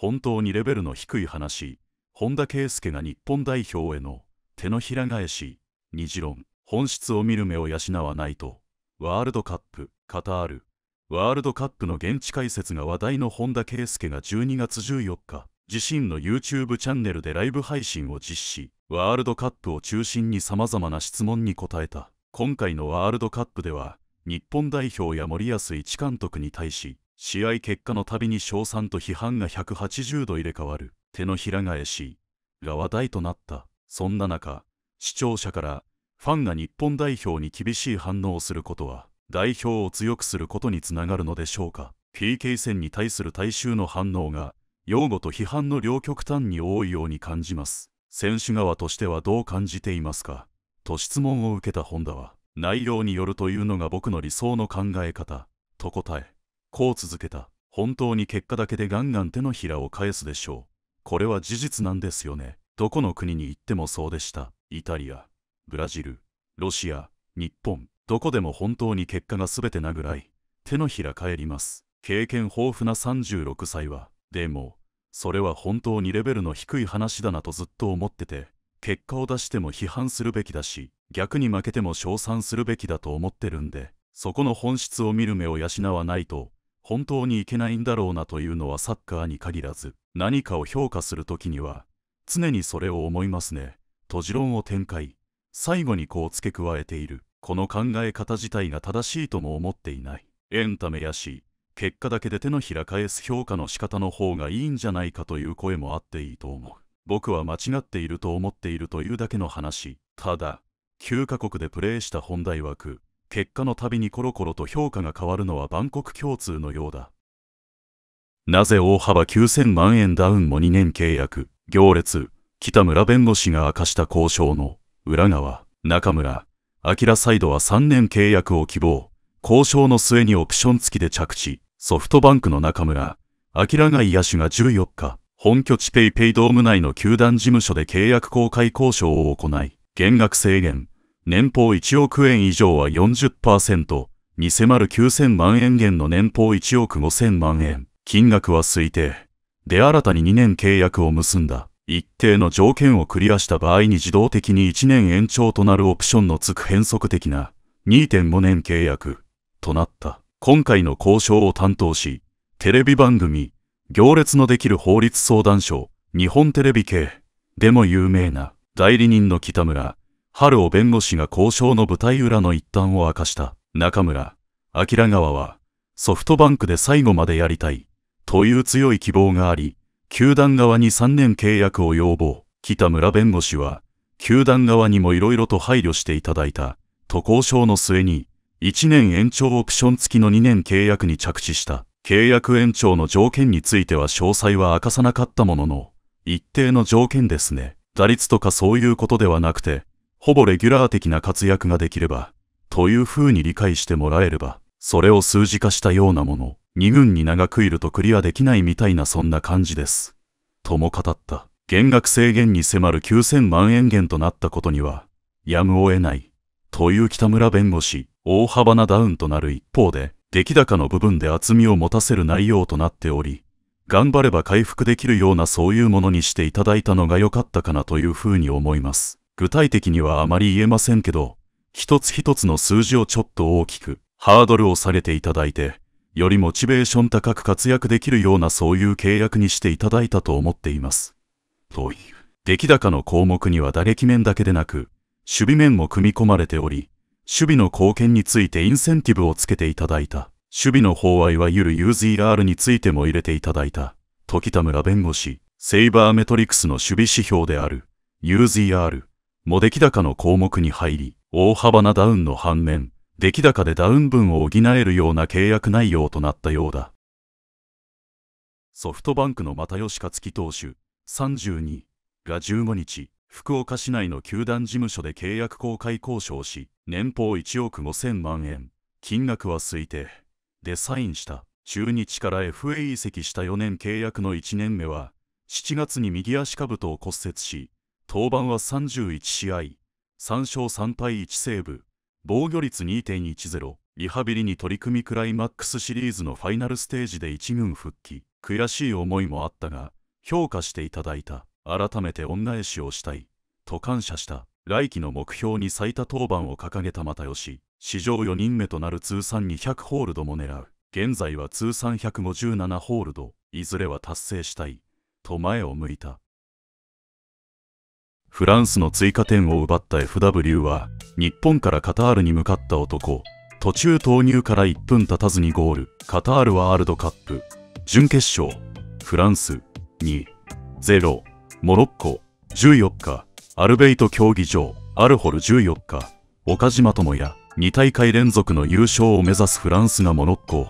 本当にレベルの低い話本田圭佑が日本代表への手のひら返し二次論本質を見る目を養わないとワールドカップカタールワールドカップの現地解説が話題の本田圭佑が12月14日自身の YouTube チャンネルでライブ配信を実施ワールドカップを中心にさまざまな質問に答えた今回のワールドカップでは日本代表や森保一監督に対し試合結果のたびに賞賛と批判が180度入れ替わる手のひら返しが話題となったそんな中視聴者からファンが日本代表に厳しい反応をすることは代表を強くすることにつながるのでしょうか PK 戦に対する大衆の反応が擁護と批判の両極端に多いように感じます選手側としてはどう感じていますかと質問を受けた本田は内容によるというのが僕の理想の考え方と答えこう続けた。本当に結果だけでガンガン手のひらを返すでしょう。これは事実なんですよね。どこの国に行ってもそうでした。イタリア、ブラジル、ロシア、日本、どこでも本当に結果が全てなぐらい、手のひら返ります。経験豊富な36歳は、でも、それは本当にレベルの低い話だなとずっと思ってて、結果を出しても批判するべきだし、逆に負けても称賛するべきだと思ってるんで、そこの本質を見る目を養わないと、本当にいけないんだろうなというのはサッカーに限らず何かを評価する時には常にそれを思いますねと持論を展開最後にこう付け加えているこの考え方自体が正しいとも思っていないエンタメやし結果だけで手のひら返す評価の仕方の方がいいんじゃないかという声もあっていいと思う僕は間違っていると思っているというだけの話ただ9カ国でプレーした本題枠結果のたびにコロコロと評価が変わるのは万国共通のようだなぜ大幅9000万円ダウンも2年契約行列北村弁護士が明かした交渉の裏側中村明サイドは3年契約を希望交渉の末にオプション付きで着地ソフトバンクの中村明が野手が14日本拠地ペイペイドーム内の球団事務所で契約公開交渉を行い減額制限年俸1億円以上は40%に迫る9000万円減の年俸1億5000万円金額は推定で新たに2年契約を結んだ一定の条件をクリアした場合に自動的に1年延長となるオプションのつく変則的な2.5年契約となった今回の交渉を担当しテレビ番組行列のできる法律相談所日本テレビ系でも有名な代理人の北村春尾弁護士が交渉の舞台裏の一端を明かした中村明川はソフトバンクで最後までやりたいという強い希望があり球団側に3年契約を要望北村弁護士は球団側にも色々と配慮していただいたと交渉の末に1年延長オプション付きの2年契約に着地した契約延長の条件については詳細は明かさなかったものの一定の条件ですね打率とかそういうことではなくてほぼレギュラー的な活躍ができれば、という風に理解してもらえれば、それを数字化したようなもの、二軍に長くいるとクリアできないみたいなそんな感じです。とも語った。減額制限に迫る9000万円減となったことには、やむを得ない。という北村弁護士、大幅なダウンとなる一方で、出来高の部分で厚みを持たせる内容となっており、頑張れば回復できるようなそういうものにしていただいたのが良かったかなというふうに思います。具体的にはあまり言えませんけど、一つ一つの数字をちょっと大きく、ハードルを下げていただいて、よりモチベーション高く活躍できるようなそういう契約にしていただいたと思っています。という。出来高の項目には打撃面だけでなく、守備面も組み込まれており、守備の貢献についてインセンティブをつけていただいた。守備の法愛はゆる UZR についても入れていただいた。時田村弁護士、セイバーメトリクスの守備指標である UZR も出来高の項目に入り、大幅なダウンの反面、出来高でダウン分を補えるような契約内容となったようだ。ソフトバンクの又吉克樹投手32が15日、福岡市内の球団事務所で契約公開交渉し、年俸1億5000万円、金額は推定でサインした。中日から FA 移籍した4年契約の1年目は、7月に右足兜を骨折し、登板は31試合3勝3対1セーブ防御率2.10リハビリに取り組みクライマックスシリーズのファイナルステージで1軍復帰悔しい思いもあったが評価していただいた改めて恩返しをしたいと感謝した来季の目標に最多登板を掲げた又吉史上4人目となる通算200ホールドも狙う現在は通算157ホールドいずれは達成したいと前を向いたフランスの追加点を奪った FW は日本からカタールに向かった男途中投入から1分経たずにゴールカタールワールドカップ準決勝フランス2-0モロッコ14日アルベイト競技場アルホル14日岡島智也2大会連続の優勝を目指すフランスがモロッコ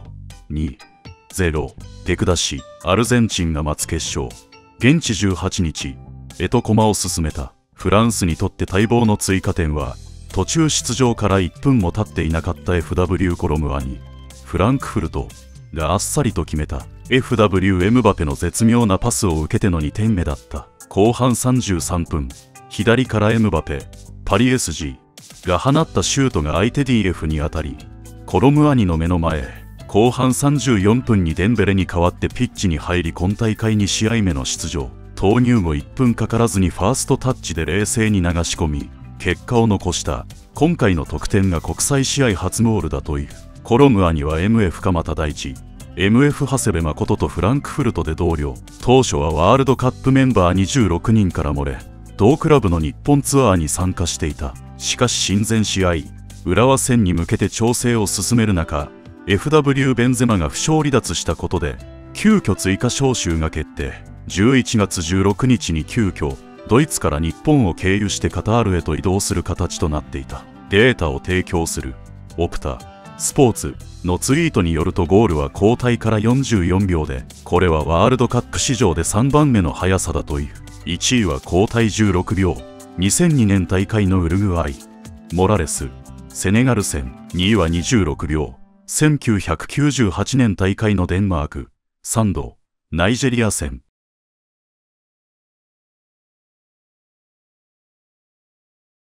2-0手下しアルゼンチンが待つ決勝現地18日エトコマを進めたフランスにとって待望の追加点は途中出場から1分も経っていなかった FW コロムアにフランクフルトがあっさりと決めた FW エムバペの絶妙なパスを受けての2点目だった後半33分左からエムバペパリ SG が放ったシュートが相手 DF に当たりコロムアニの目の前後半34分にデンベレに代わってピッチに入り今大会2試合目の出場投入後1分かからずにファーストタッチで冷静に流し込み結果を残した今回の得点が国際試合初ゴールだというコロムアには MF 鎌田大地 MF 長谷部誠とフランクフルトで同僚当初はワールドカップメンバー26人から漏れ同クラブの日本ツアーに参加していたしかし親善試合浦和戦に向けて調整を進める中 FW ベンゼマが負傷離脱したことで急遽追加招集が決定11月16日に急遽ドイツから日本を経由してカタールへと移動する形となっていたデータを提供するオプタスポーツのツイートによるとゴールは交代から44秒でこれはワールドカップ史上で3番目の速さだという1位は交代16秒2002年大会のウルグアイモラレスセネガル戦2位は26秒1998年大会のデンマークサンドナイジェリア戦